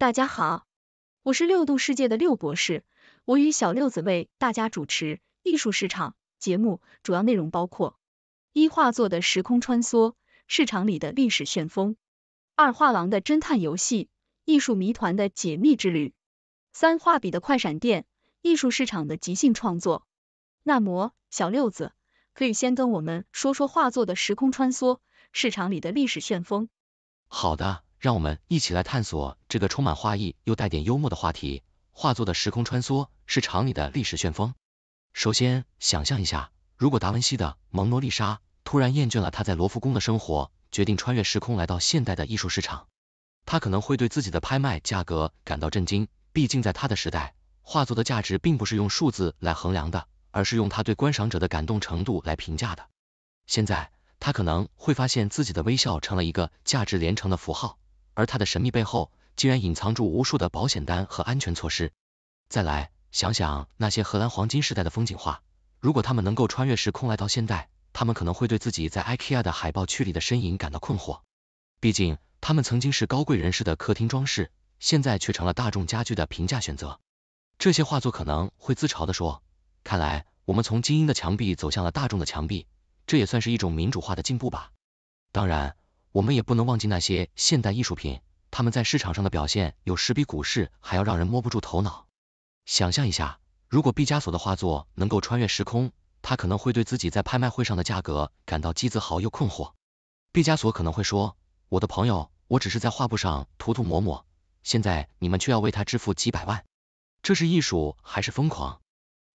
大家好，我是六度世界的六博士，我与小六子为大家主持艺术市场节目，主要内容包括：一、画作的时空穿梭，市场里的历史旋风；二、画廊的侦探游戏，艺术谜团的解密之旅；三、画笔的快闪电，艺术市场的即兴创作。那么，小六子可以先跟我们说说画作的时空穿梭，市场里的历史旋风。好的。让我们一起来探索这个充满画意又带点幽默的话题。画作的时空穿梭是厂里的历史旋风。首先，想象一下，如果达文西的蒙娜丽莎突然厌倦了他在罗浮宫的生活，决定穿越时空来到现代的艺术市场，他可能会对自己的拍卖价格感到震惊。毕竟，在他的时代，画作的价值并不是用数字来衡量的，而是用他对观赏者的感动程度来评价的。现在，他可能会发现自己的微笑成了一个价值连城的符号。而它的神秘背后，竟然隐藏住无数的保险单和安全措施。再来想想那些荷兰黄金时代的风景画，如果他们能够穿越时空来到现代，他们可能会对自己在 IKEA 的海报区里的身影感到困惑。毕竟，他们曾经是高贵人士的客厅装饰，现在却成了大众家具的平价选择。这些画作可能会自嘲地说：“看来我们从精英的墙壁走向了大众的墙壁，这也算是一种民主化的进步吧？”当然。我们也不能忘记那些现代艺术品，他们在市场上的表现有时比股市还要让人摸不住头脑。想象一下，如果毕加索的画作能够穿越时空，他可能会对自己在拍卖会上的价格感到既自豪又困惑。毕加索可能会说：“我的朋友，我只是在画布上涂涂抹抹，现在你们却要为他支付几百万，这是艺术还是疯狂？”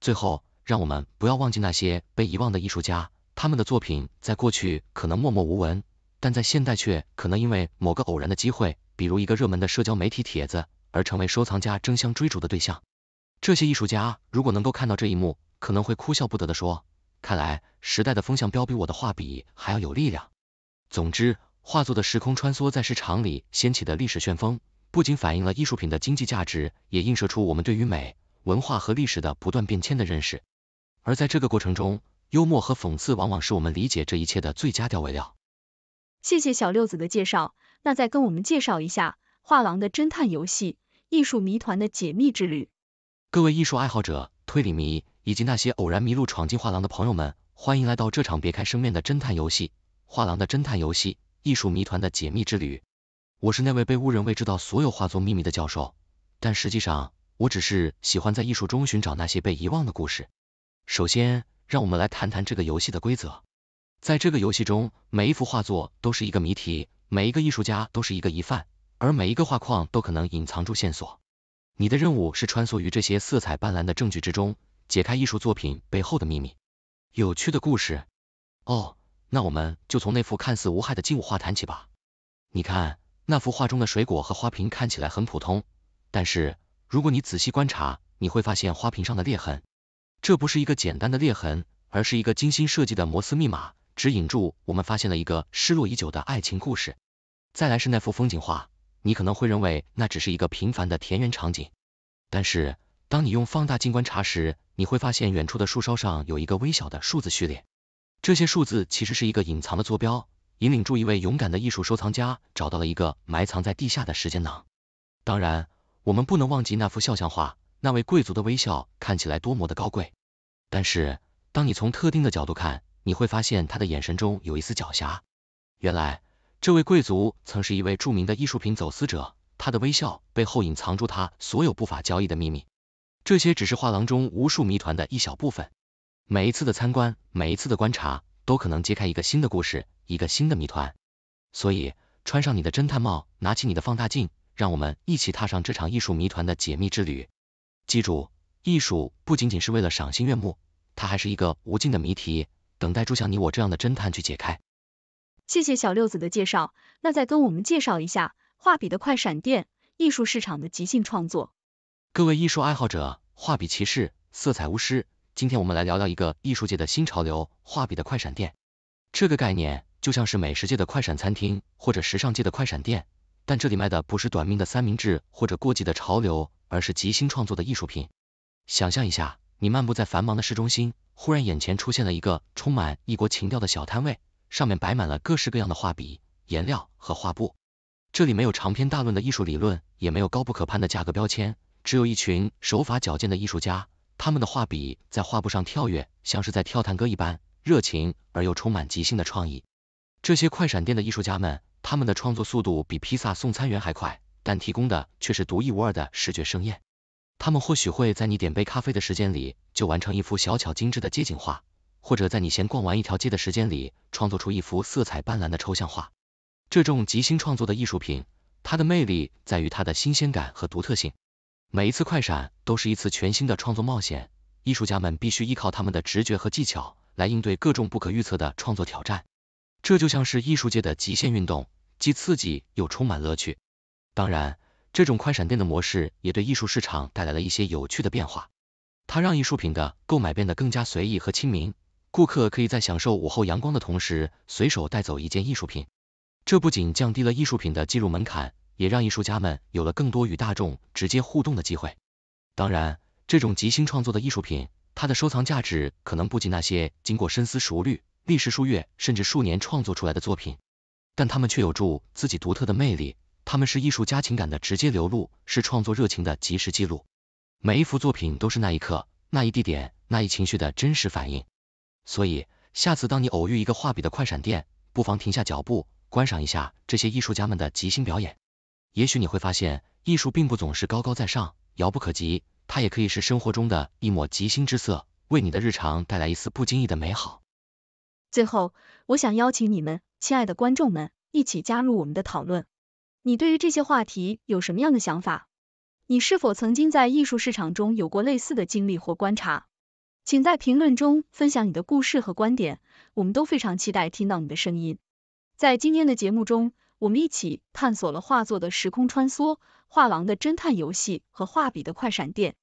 最后，让我们不要忘记那些被遗忘的艺术家，他们的作品在过去可能默默无闻。但在现代却可能因为某个偶然的机会，比如一个热门的社交媒体帖子，而成为收藏家争相追逐的对象。这些艺术家如果能够看到这一幕，可能会哭笑不得地说：“看来时代的风向标比我的画笔还要有力量。”总之，画作的时空穿梭在市场里掀起的历史旋风，不仅反映了艺术品的经济价值，也映射出我们对于美、文化和历史的不断变迁的认识。而在这个过程中，幽默和讽刺往往是我们理解这一切的最佳调味料。谢谢小六子的介绍，那再跟我们介绍一下画廊的侦探游戏，艺术谜团的解密之旅。各位艺术爱好者、推理迷，以及那些偶然迷路闯进画廊的朋友们，欢迎来到这场别开生面的侦探游戏——画廊的侦探游戏，艺术谜团的解密之旅。我是那位被误认为知道所有画作秘密的教授，但实际上我只是喜欢在艺术中寻找那些被遗忘的故事。首先，让我们来谈谈这个游戏的规则。在这个游戏中，每一幅画作都是一个谜题，每一个艺术家都是一个疑犯，而每一个画框都可能隐藏住线索。你的任务是穿梭于这些色彩斑斓的证据之中，解开艺术作品背后的秘密。有趣的故事哦，那我们就从那幅看似无害的静物画谈起吧。你看，那幅画中的水果和花瓶看起来很普通，但是如果你仔细观察，你会发现花瓶上的裂痕。这不是一个简单的裂痕，而是一个精心设计的摩斯密码。指引住，我们发现了一个失落已久的爱情故事。再来是那幅风景画，你可能会认为那只是一个平凡的田园场景，但是当你用放大镜观察时，你会发现远处的树梢上有一个微小的数字序列，这些数字其实是一个隐藏的坐标，引领住一位勇敢的艺术收藏家找到了一个埋藏在地下的时间囊。当然，我们不能忘记那幅肖像画，那位贵族的微笑看起来多么的高贵，但是当你从特定的角度看。你会发现他的眼神中有一丝狡黠。原来，这位贵族曾是一位著名的艺术品走私者，他的微笑背后隐藏住他所有不法交易的秘密。这些只是画廊中无数谜团的一小部分。每一次的参观，每一次的观察，都可能揭开一个新的故事，一个新的谜团。所以，穿上你的侦探帽，拿起你的放大镜，让我们一起踏上这场艺术谜团的解密之旅。记住，艺术不仅仅是为了赏心悦目，它还是一个无尽的谜题。等待住像你我这样的侦探去解开。谢谢小六子的介绍，那再跟我们介绍一下画笔的快闪电，艺术市场的即兴创作。各位艺术爱好者，画笔骑士，色彩巫师，今天我们来聊聊一个艺术界的新潮流，画笔的快闪店。这个概念就像是美食界的快闪餐厅，或者时尚界的快闪店，但这里卖的不是短命的三明治或者过季的潮流，而是即兴创作的艺术品。想象一下。你漫步在繁忙的市中心，忽然眼前出现了一个充满异国情调的小摊位，上面摆满了各式各样的画笔、颜料和画布。这里没有长篇大论的艺术理论，也没有高不可攀的价格标签，只有一群手法矫健的艺术家，他们的画笔在画布上跳跃，像是在跳探戈一般热情而又充满即兴的创意。这些快闪店的艺术家们，他们的创作速度比披萨送餐员还快，但提供的却是独一无二的视觉盛宴。他们或许会在你点杯咖啡的时间里就完成一幅小巧精致的街景画，或者在你闲逛完一条街的时间里创作出一幅色彩斑斓的抽象画。这种即兴创作的艺术品，它的魅力在于它的新鲜感和独特性。每一次快闪都是一次全新的创作冒险，艺术家们必须依靠他们的直觉和技巧来应对各种不可预测的创作挑战。这就像是艺术界的极限运动，既刺激又充满乐趣。当然。这种快闪店的模式也对艺术市场带来了一些有趣的变化。它让艺术品的购买变得更加随意和亲民，顾客可以在享受午后阳光的同时，随手带走一件艺术品。这不仅降低了艺术品的进入门槛，也让艺术家们有了更多与大众直接互动的机会。当然，这种即兴创作的艺术品，它的收藏价值可能不及那些经过深思熟虑、历时数月甚至数年创作出来的作品，但他们却有助自己独特的魅力。他们是艺术家情感的直接流露，是创作热情的即时记录。每一幅作品都是那一刻、那一地点、那一情绪的真实反应。所以，下次当你偶遇一个画笔的快闪店，不妨停下脚步，观赏一下这些艺术家们的即兴表演。也许你会发现，艺术并不总是高高在上、遥不可及，它也可以是生活中的一抹即兴之色，为你的日常带来一丝不经意的美好。最后，我想邀请你们，亲爱的观众们，一起加入我们的讨论。你对于这些话题有什么样的想法？你是否曾经在艺术市场中有过类似的经历或观察？请在评论中分享你的故事和观点，我们都非常期待听到你的声音。在今天的节目中，我们一起探索了画作的时空穿梭、画廊的侦探游戏和画笔的快闪电。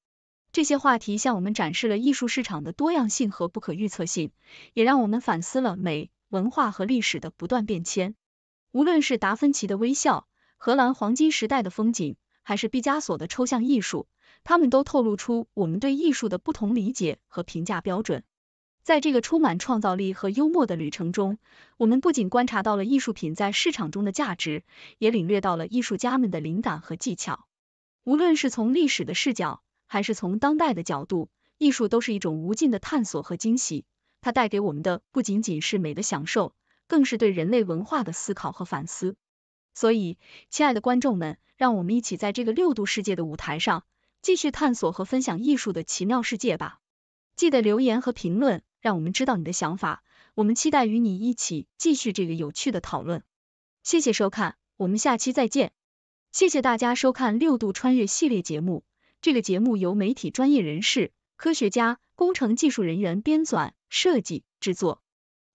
这些话题向我们展示了艺术市场的多样性和不可预测性，也让我们反思了美、文化和历史的不断变迁。无论是达芬奇的微笑，荷兰黄金时代的风景，还是毕加索的抽象艺术，他们都透露出我们对艺术的不同理解和评价标准。在这个充满创造力和幽默的旅程中，我们不仅观察到了艺术品在市场中的价值，也领略到了艺术家们的灵感和技巧。无论是从历史的视角，还是从当代的角度，艺术都是一种无尽的探索和惊喜。它带给我们的不仅仅是美的享受，更是对人类文化的思考和反思。所以，亲爱的观众们，让我们一起在这个六度世界的舞台上，继续探索和分享艺术的奇妙世界吧。记得留言和评论，让我们知道你的想法。我们期待与你一起继续这个有趣的讨论。谢谢收看，我们下期再见。谢谢大家收看六度穿越系列节目。这个节目由媒体专业人士、科学家、工程技术人员编纂、设计、制作。